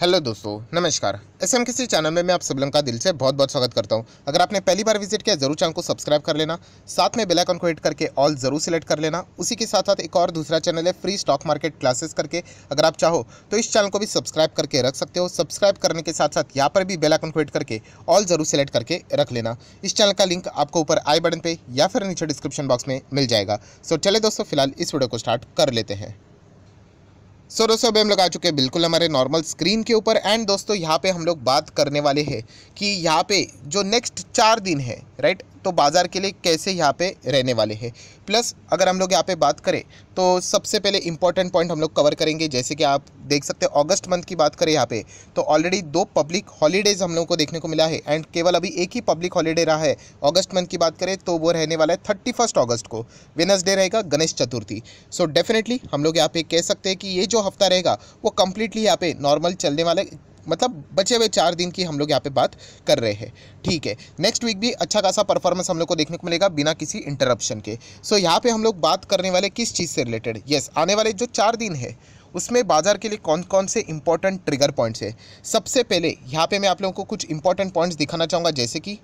hello दोस्तों नमस्कार S M किसी चैनल में मैं आप सब का दिल से बहुत बहुत स्वागत करता हूं अगर आपने पहली बार विजिट किया जरूर चैनल को सब्सक्राइब कर लेना साथ में बेल आइकन को हिट करके ऑल जरूर सेलेक्ट कर लेना उसी के साथ साथ एक और दूसरा चैनल है फ्री स्टॉक मार्केट क्लासेस करके अगर आप चाहो तो इस चैनल को भी सब्सक्राइब करके रख सकते हो सब्सक्राइब करने के साथ साथ यहाँ पर भी बेल आइकन को हिट करके ऑल जरूर सेलेक्ट करके रख लेना इस चैनल का लिंक आपको ऊपर आई बटन पर या फिर नीचे डिस्क्रिप्शन बॉक्स में मिल जाएगा सो चले दोस्तों फिलहाल इस वीडियो को स्टार्ट कर लेते हैं सो दोस्तों अभी हम लोग आ चुके हैं बिल्कुल हमारे नॉर्मल स्क्रीन के ऊपर एंड दोस्तों यहाँ पे हम लोग बात करने वाले हैं कि यहाँ पे जो नेक्स्ट चार दिन है राइट तो बाज़ार के लिए कैसे यहाँ पे रहने वाले हैं प्लस अगर हम लोग यहाँ पे बात करें तो सबसे पहले इंपॉर्टेंट पॉइंट हम लोग कवर करेंगे जैसे कि आप देख सकते हैं अगस्त मंथ की बात करें यहाँ पे तो ऑलरेडी दो पब्लिक हॉलीडेज़ हम लोग को देखने को मिला है एंड केवल अभी एक ही पब्लिक हॉलीडे रहा है अगस्त मंथ की बात करें तो वो रहने वाला है थर्टी फर्स्ट को वेनसडे रहेगा गणेश चतुर्थी सो डेफिनेटली हम लोग यहाँ पे कह सकते हैं कि ये जो हफ्ता रहेगा वो कम्प्लीटली यहाँ पे नॉर्मल चलने वाला मतलब बचे हुए चार दिन की हम लोग यहाँ पे बात कर रहे हैं ठीक है नेक्स्ट वीक भी अच्छा खासा परफॉर्मेंस हम लोग को देखने को मिलेगा बिना किसी इंटरप्शन के सो so, यहाँ पे हम लोग बात करने वाले किस चीज़ से रिलेटेड यस yes, आने वाले जो चार दिन है उसमें बाजार के लिए कौन कौन से इंपॉर्टेंट ट्रिगर पॉइंट्स है सबसे पहले यहाँ पे मैं आप लोगों को कुछ इंपॉर्टेंट पॉइंट्स दिखाना चाहूँगा जैसे कि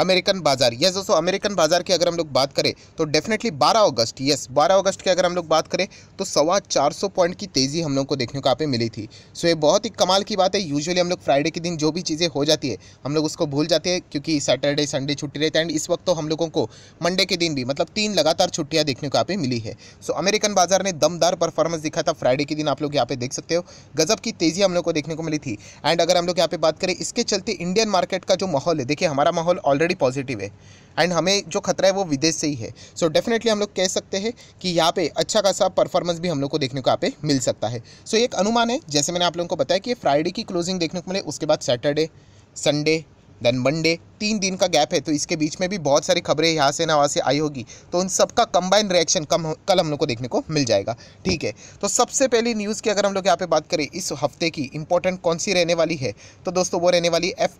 अमेरिकन बाजार यस दोस्तों अमेरिकन बाजार की अगर हम लोग बात करें तो डेफिनेटली 12 अगस्त यस 12 अगस्त की अगर हम लोग बात करें तो सवा चार सौ पॉइंट की तेज़ी हम लोग को देखने को यहाँ पे मिली थी सो ये बहुत ही कमाल की बात है यूजुअली हम लोग फ्राइडे के दिन जो भी चीज़ें हो जाती है हम लोग उसको भूल जाते हैं क्योंकि सैटरडे संडे छुट्टी रहता है एंड इस वक्त तो हम लोगों को मंडे के दिन भी मतलब तीन लगातार छुट्टियाँ देखने को आप मिली है सो अमेरिकन बाजार ने दमदार परफॉर्मेंस दिखा था फ्राइडे के दिन आप लोग यहाँ पे देख सकते हो गजब की तेज़ी हम लोग को देखने को मिली थी एंड अगर हम लोग यहाँ पे बात करें इसके चलते इंडियन मार्केट का जो माहौल है देखिए हमारा माहौल ऑलरेडी ऑलरेडी पॉजिटिव है एंड हमें जो खतरा है वो विदेश से ही है सो so डेफिनेटली हम लोग कह सकते हैं कि यहाँ पे अच्छा खासा परफॉर्मेंस भी हम लोग को देखने को यहाँ पे मिल सकता है सो so, एक अनुमान है जैसे मैंने आप लोगों को बताया कि फ्राइडे की क्लोजिंग देखने को मिले उसके बाद सैटरडे संडे देन मंडे तीन दिन का गैप है तो इसके बीच में भी बहुत सारी खबरें यहाँ से ना वहाँ से आई होगी तो उन सबका कंबाइन रिएक्शन कम कल हम लोग को देखने को मिल जाएगा ठीक है तो सबसे पहली न्यूज़ की अगर हम लोग यहाँ पे बात करें इस हफ्ते की इंपॉर्टेंट कौन सी रहने वाली है तो दोस्तों वो रहने वाली एफ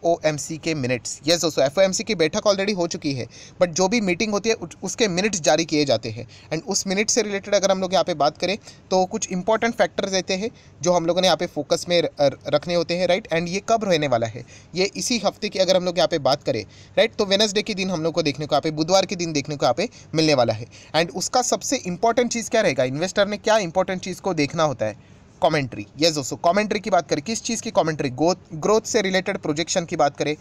के मिनट्स यस दोस्तों एफ की बैठक ऑलरेडी हो चुकी है बट जो भी मीटिंग होती है उसके मिनट्स जारी किए जाते हैं एंड उस मिनट से रिलेटेड अगर हम लोग यहाँ पर बात करें तो कुछ इंपॉर्टेंट फैक्टर्स रहते हैं जो हम लोगों ने यहाँ पे फोकस में रखने होते हैं राइट एंड ये कब रहने वाला है ये इसी हफ्ते की अगर हम लोग यहाँ पे बात करें राइट तो वेनसडे के दिन हम लोग को देखने को यहाँ पे बुधवार के दिन देखने को यहाँ पे मिलने वाला है एंड उसका सबसे इंपॉर्टेंट चीज़ क्या रहेगा इन्वेस्टर ने क्या इंपॉर्टेंट चीज़ को देखना होता है कॉमेंट्री यस दोस्तों कॉमेंट्री की बात करें किस चीज़ की कॉमेंट्री ग्रोथ ग्रोथ से रिलेटेड प्रोजेक्शन की बात करें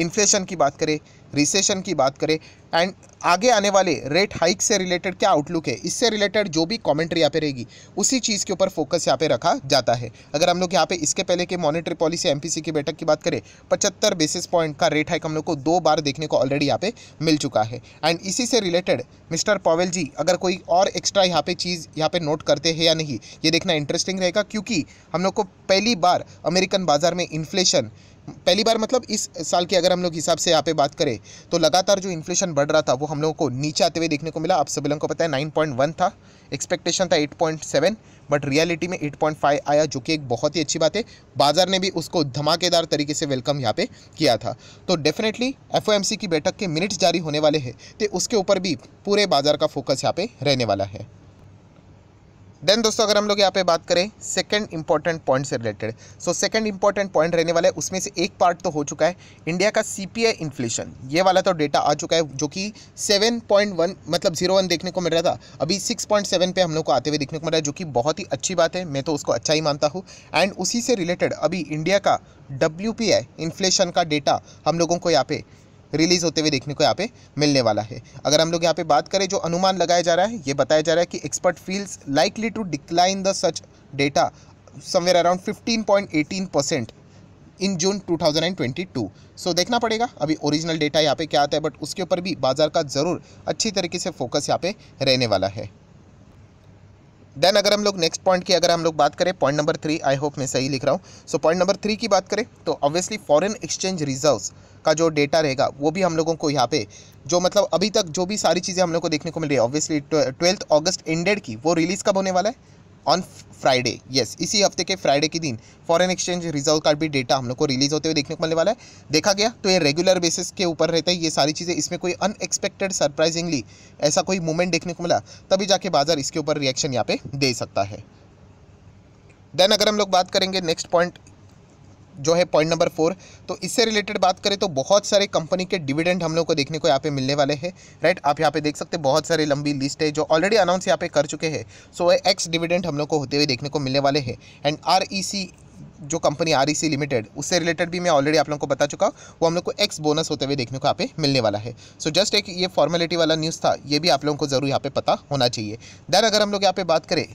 इन्फ्लेशन की बात करें रिसेशन की बात करें एंड आगे आने वाले रेट हाइक से रिलेटेड क्या आउटलुक है इससे रिलेटेड जो भी कमेंट्री यहाँ पे रहेगी उसी चीज़ के ऊपर फोकस यहाँ पे रखा जाता है अगर हम लोग यहाँ पे इसके पहले के मॉनेटरी पॉलिसी एमपीसी की बैठक की बात करें पचहत्तर बेसिस पॉइंट का रेट हाइक हम लोग को दो बार देखने को ऑलरेडी यहाँ पे मिल चुका है एंड इसी से रिलेटेड मिस्टर पॉवेल जी अगर कोई और एक्स्ट्रा यहाँ पे चीज़ यहाँ पे नोट करते हैं या नहीं ये देखना इंटरेस्टिंग रहेगा क्योंकि हम लोग को पहली बार अमेरिकन बाजार में इन्फ्लेशन पहली बार मतलब इस साल के अगर हम लोग हिसाब से यहाँ पे बात करें तो लगातार जो इन्फ्लेशन बढ़ रहा था वो हम लोगों को नीचे आते हुए देखने को मिला आप सभी लोगों को पता है नाइन पॉइंट वन था एक्सपेक्टेशन था eight point seven but reality में एट पॉइंट फाइव आया जो कि एक बहुत ही अच्छी बात है बाजार ने भी उसको धमाकेदार तरीके से वेलकम यहाँ पे किया था तो डेफिनेटली एफ की बैठक के मिनट्स जारी होने वाले हैं तो उसके ऊपर भी पूरे बाजार का फोकस यहाँ पे रहने वाला है देन दोस्तों अगर हम लोग यहाँ पे बात करें सेकंड इंपॉर्टेंट पॉइंट से related so second important point रहने वाला है उसमें से एक पार्ट तो हो चुका है इंडिया का सीपीआई इन्फ्लेशन ये वाला तो डेटा आ चुका है जो कि 7.1 मतलब जीरो वन देखने को मिल रहा था अभी 6.7 पे हम लोग को आते हुए देखने को मिल रहा है जो कि बहुत ही अच्छी बात है मैं तो उसको अच्छा ही मानता हूँ एंड उसी से रिलेटेड अभी इंडिया का डब्ल्यू इन्फ्लेशन का डेटा हम लोगों को यहाँ पे रिलीज़ होते हुए देखने को यहाँ पे मिलने वाला है अगर हम लोग यहाँ पे बात करें जो अनुमान लगाया जा रहा है ये बताया जा रहा है कि expert feels likely to decline the such data somewhere around fifteen percent in June 2022 so so, देखना पड़ेगा अभी ओरिजिनल डेटा यहाँ पे क्या आता है बट उसके ऊपर भी बाजार का ज़रूर अच्छी तरीके से फोकस यहाँ पे रहने वाला है देन अगर हम लोग नेक्स्ट पॉइंट की अगर हम लोग बात करें point number three I hope मैं सही लिख रहा हूँ सो पॉइंट नंबर थ्री की बात करें तो ऑब्वियसली फॉरेन एक्सचेंज रिजर्व्स का जो डेटा रहेगा वो भी हम लोगों को यहाँ पे जो मतलब अभी तक जो भी सारी चीज़ें हम लोग को देखने को मिल रही है ऑब्वियसली ट्वेल्थ अगस्त एंडेड की वो रिलीज़ कब होने वाला है ऑन फ्राइडे यस इसी हफ्ते के फ्राइडे के दिन फॉरेन एक्सचेंज रिजर्व कार्ड भी डेटा हम लोग को रिलीज होते हुए देखने को मिलने वाला है देखा गया तो ये रेगुलर बेसिस के ऊपर रहता है ये सारी चीज़ें इसमें कोई अनएक्सपेक्टेड सरप्राइजिंगली ऐसा कोई मूवमेंट देखने को मिला तभी जाके बाजार इसके ऊपर रिएक्शन यहाँ पे दे सकता है देन अगर हम लोग बात करेंगे नेक्स्ट पॉइंट जो है पॉइंट नंबर फोर तो इससे रिलेटेड बात करें तो बहुत सारे कंपनी के डिविडेंड हम लोग को देखने को यहाँ पे मिलने वाले हैं राइट आप यहाँ पे देख सकते हैं बहुत सारे लंबी लिस्ट है जो ऑलरेडी अनाउंस यहाँ पे कर चुके हैं सो so, एक्स डिविडेंड हम लोग को होते हुए देखने को मिलने वाले हैं एंड आर e जो कंपनी आर लिमिटेड उससे रिलेटेड भी मैं ऑलरेडी आप लोग को बता चुका हूँ वो हम लोग को एक्स बोनस होते हुए देखने को यहाँ पे मिलने वाला है सो so जस्ट एक ये फॉर्मेलिटी वाला न्यूज़ था ये भी आप लोगों को ज़रूर यहाँ पे पता होना चाहिए दैन अगर हम लोग यहाँ पे बात करें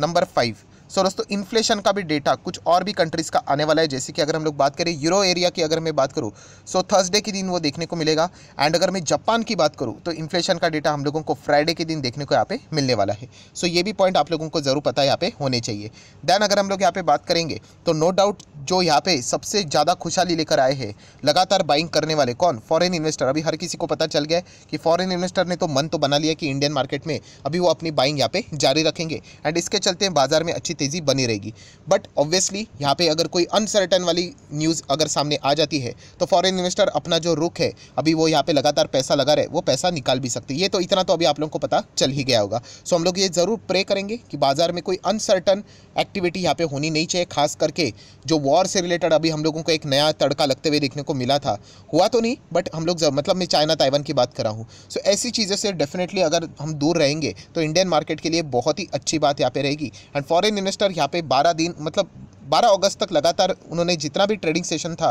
नंबर फाइव सो दोस्तों इन्फ्लेशन का भी डेटा कुछ और भी कंट्रीज़ का आने वाला है जैसे कि अगर हम लोग बात करें यूरो एरिया की अगर मैं बात करूँ सो थर्सडे के दिन वो देखने को मिलेगा एंड अगर मैं जापान की बात करूँ तो इन्फ्लेशन का डेटा हम लोगों को फ्राइडे के दिन देखने को यहाँ पे मिलने वाला है सो so, ये भी पॉइंट आप लोगों को ज़रूर पता यहाँ पे होने चाहिए देन अगर हम लोग यहाँ पे बात करेंगे तो नो डाउट जो यहाँ पे सबसे ज़्यादा खुशहाली लेकर आए हैं लगातार बाइंग करने वाले कौन फॉरेन इन्वेस्टर अभी हर किसी को पता चल गया कि फॉरेन इन्वेस्टर ने तो मन तो बना लिया कि इंडियन मार्केट में अभी वो अपनी बाइंग यहाँ पे जारी रखेंगे एंड इसके चलते बाजार में अच्छी तेज़ी बनी रहेगी बट ऑब्वियसली यहाँ पे अगर कोई अनसर्टन वाली न्यूज़ अगर सामने आ जाती है तो फॉरेन इन्वेस्टर अपना जो रुख है अभी वो यहाँ पे लगातार पैसा लगा रहे वो पैसा निकाल भी सकते ये तो इतना तो अभी आप लोगों को पता चल ही गया होगा सो हम लोग ये ज़रूर प्रे करेंगे कि बाज़ार में कोई अनसर्टन एक्टिविटी यहाँ पर होनी नहीं चाहिए खास करके जो वॉर से रिलेटेड अभी हम लोगों को एक नया तड़का लगते हुए देखने को मिला था हुआ तो नहीं बट हम लोग मतलब मैं चाइना ताइवान की बात कर रहा हूँ सो ऐसी चीजें से डेफिनेटली अगर हम दूर रहेंगे तो इंडियन मार्केट के लिए बहुत ही अच्छी बात यहाँ पे रहेगी एंड फॉरेन मिनिस्टर यहाँ पे बारह दिन मतलब 12 अगस्त तक लगातार उन्होंने जितना भी ट्रेडिंग सेशन था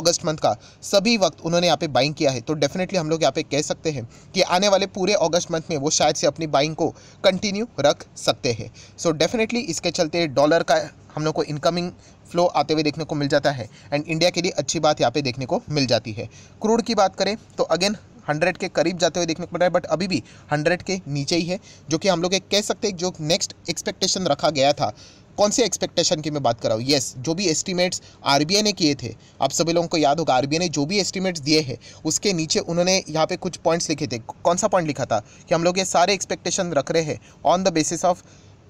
अगस्त मंथ का सभी वक्त उन्होंने यहाँ पे बाइंग किया है तो डेफिनेटली हम लोग यहाँ पे कह सकते हैं कि आने वाले पूरे अगस्त मंथ में वो शायद से अपनी बाइंग को कंटिन्यू रख सकते हैं सो डेफिनेटली इसके चलते डॉलर का हम लोग को इनकमिंग फ्लो आते हुए देखने को मिल जाता है एंड इंडिया के लिए अच्छी बात यहाँ पे देखने को मिल जाती है क्रूड की बात करें तो अगेन हंड्रेड के करीब जाते हुए देखने को मिल रहा है बट अभी भी हंड्रेड के नीचे ही है जो कि हम लोग एक कह सकते हैं जो नेक्स्ट एक्सपेक्टेशन रखा गया था कौन से एक्सपेक्टेशन की मैं बात कर रहा हूँ येस जो भी एस्टिमेट्स आरबीआई ने किए थे आप सभी लोगों को याद होगा आरबीआई ने जो भी एस्टिमेट्स दिए हैं उसके नीचे उन्होंने यहाँ पे कुछ पॉइंट्स लिखे थे कौन सा पॉइंट लिखा था कि हम लोग ये सारे एक्सपेक्टेशन रख रहे हैं on the basis of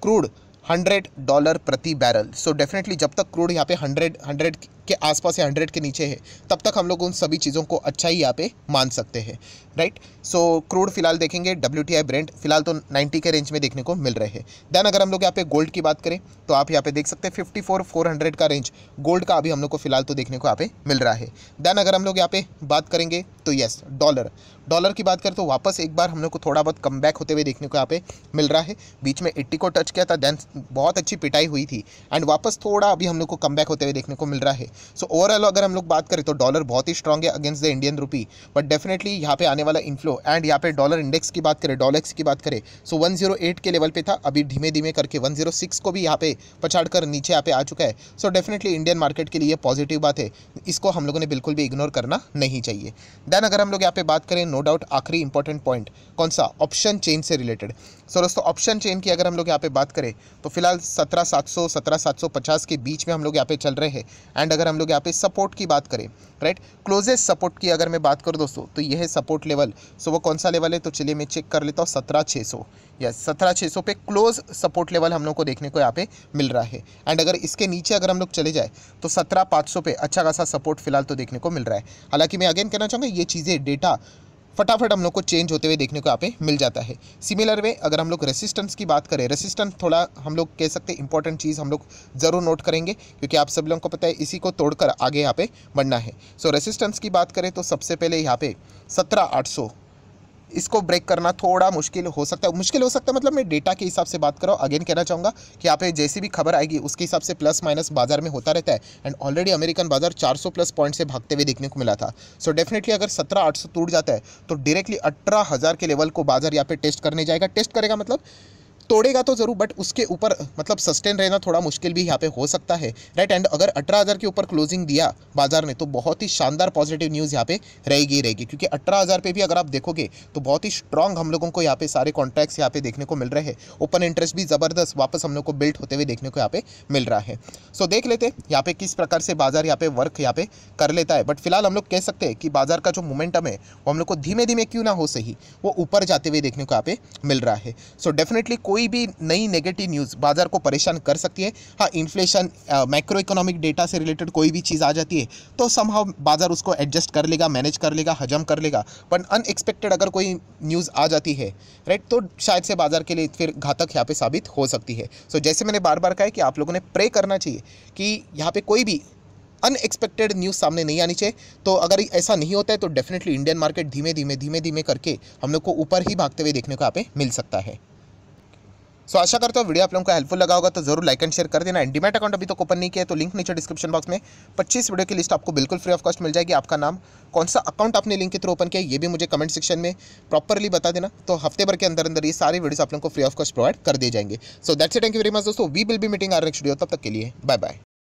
crude hundred dollar प्रति बैरल सो डेफिनेटली जब तक क्रूड यहाँ पे हंड्रेड हंड्रेड के आसपास या हंड्रेड के नीचे है तब तक हम लोग उन सभी चीज़ों को अच्छा ही यहाँ पे मान सकते हैं राइट सो क्रूड फिलहाल देखेंगे डब्ल्यू टी आई ब्रांड फिलहाल तो नाइन्टी के रेंज में देखने को मिल रहे हैं देन अगर हम लोग यहाँ पे गोल्ड की बात करें तो आप यहाँ पे देख सकते हैं फिफ्टी फोर फोर हंड्रेड का रेंज गोल्ड का अभी हम लोग को फिलहाल तो देखने को यहाँ पे मिल रहा है देन अगर हम लोग यहाँ पे बात करेंगे तो येस डॉलर डॉलर की बात करें तो वापस एक बार हम लोग को थोड़ा बहुत कम होते हुए देखने को यहाँ पे मिल रहा है बीच में एट्टी को टच किया था देन बहुत अच्छी पिटाई हुई थी एंड वापस थोड़ा अभी हम लोग को कम होते हुए देखने को मिल रहा है सो so, ओवरऑल अगर हम लोग बात करें तो डॉलर बहुत ही स्ट्रॉग है against the Indian rupee but definitely यहाँ पे आने वाला इन्फ्लो एंड यहाँ पे डॉलर इंडेक्स की बात करें डॉलेक्स की बात करें सो so, 108 के लेवल पे था अभी धीमे धीमे करके 106 को भी यहाँ पे पछाड़ कर नीचे यहाँ पे आ चुका है सो डेफिनेटली इंडियन मार्केट के लिए पॉजिटिव बात है इसको हम लोगों ने बिल्कुल भी इग्नोर करना नहीं चाहिए देन अगर हम लोग यहाँ पे बात करें नो डाउट आखिरी इंपॉर्टेंट पॉइंट कौन सा ऑप्शन चेन से रिलेटेड सो दोस्तों ऑप्शन चेन की अगर हम लोग यहाँ पे बात करें तो फिलहाल सत्रह सात सौ सत्रह सात सौ पचास के बीच में हम लोग यहाँ पे चल रहे हैं एंड अगर अगर हम लोग यहाँ पे सपोर्ट की बात करें राइट क्लोजेस्ट सपोर्ट की अगर मैं बात करूँ दोस्तों तो यह है सपोर्ट लेवल सो वो कौन सा लेवल है तो चलिए मैं चेक कर लेता हूँ सत्रह छः सौ या सत्रह छः सौ पे क्लोज सपोर्ट लेवल हम लोग को देखने को यहाँ पे मिल रहा है एंड अगर इसके नीचे अगर हम लोग चले जाए तो सत्रह पाँच सौ पे अच्छा खासा सपोर्ट फिलहाल तो देखने को मिल रहा है हालांकि मैं अगेन कहना चाहूँगा ये चीज़ें डेटा फटाफट हम लोग को चेंज होते हुए देखने को यहाँ पे मिल जाता है सिमिलर वे अगर हम लोग रेसिस्टेंस की बात करें रेसिस्टेंस थोड़ा हम लोग कह सकते हैं इंपॉर्टेंट चीज़ हम लोग ज़रूर नोट करेंगे क्योंकि आप सब लोगों को पता है इसी को तोड़कर आगे यहाँ पे बढ़ना है सो so, रेसिस्टेंस की बात करें तो सबसे पहले यहाँ पे सत्रह आठ सौ इसको ब्रेक करना थोड़ा मुश्किल हो सकता है मुश्किल हो सकता है मतलब मैं डेटा के हिसाब से बात कर रहा हूँ अगेन कहना चाहूँगा कि यहाँ पे जैसी भी खबर आएगी उसके हिसाब से प्लस माइनस बाजार में होता रहता है एंड ऑलरेडी अमेरिकन बाजार 400 प्लस पॉइंट से भागते हुए देखने को मिला था सो so डेफिनेटली अगर सत्रह आठ टूट जाता है तो डायरेक्टली अठारह के लेवल को बाजार यहाँ पे टेस्ट करने जाएगा टेस्ट करेगा मतलब तोड़ेगा तो ज़रूर बट उसके ऊपर मतलब सस्टेन रहना थोड़ा मुश्किल भी यहाँ पे हो सकता है राइट एंड अगर अठारह हज़ार के ऊपर क्लोजिंग दिया बाजार ने तो बहुत ही शानदार पॉजिटिव न्यूज़ यहाँ पे रहेगी रहेगी क्योंकि अठारह हज़ार पे भी अगर आप देखोगे तो बहुत ही स्ट्रॉन्ग हम लोगों को यहाँ पे सारे कॉन्ट्रैक्ट्स यहाँ पे देखने को मिल रहे हैं ओपन इंटरेस्ट भी ज़बरदस्त वापस हम लोग को बिल्ट होते हुए देखने को यहाँ पे मिल रहा है सो देख लेते यहाँ पे किस प्रकार से बाजार यहाँ पे वर्क यहाँ पे कर लेता है बट फिलहाल हम लोग कह सकते हैं कि बाजार का जो मोमेंटम है वो हम लोग को धीमे धीमे क्यों ना हो सही वो ऊपर जाते हुए देखने को यहाँ पे मिल रहा है सो डेफिनेटली कोई कोई भी नई नेगेटिव न्यूज़ बाज़ार को परेशान कर सकती है हाँ इन्फ्लेशन माइक्रो इकोनॉमिक डेटा से रिलेटेड कोई भी चीज़ आ जाती है तो समहाव बाज़ार उसको एडजस्ट कर लेगा मैनेज कर लेगा हजम कर लेगा पर अनएक्सपेक्टेड अगर कोई न्यूज़ आ जाती है राइट तो शायद से बाज़ार के लिए फिर घातक यहाँ पर साबित हो सकती है सो जैसे मैंने बार बार कहा है कि आप लोगों ने प्रे करना चाहिए कि यहाँ पर कोई भी अनएक्सपेक्टेड न्यूज़ सामने नहीं आनी चाहिए तो अगर ऐसा नहीं होता है तो डेफिनेटली इंडियन मार्केट धीमे धीमे धीमे धीमे करके हम लोग को ऊपर ही भागते हुए देखने को यहाँ पे मिल सकता है सो आशा करता हूँ वीडियो आप लोगों को हेल्पफुल लगा होगा तो जरूर लाइक एंड शेयर कर देना एंडीमेट अकाउंट अभी तो ओपन नहीं किया तो लिंक नीचे डिस्क्रिप्शन बॉक्स में 25 वीडियो की लिस्ट आपको बिल्कुल फ्री ऑफ कॉस्ट मिल जाएगी आपका नाम कौन सा अकाउंट आपने लिंक के थ्रू ओपन किया ये भी मुझे कमेंट सेक्शन में प्रॉपरली बता देना तो हफ्ते भर के अंदर अंदर ये सारी वीडियो आप लोगों को फ्री ऑफ कॉस्ट प्रोवाइड कर दिए जाएंगे so that's thank you very much दोस्तों we will be meeting our next video तब तक के लिए बाय बाय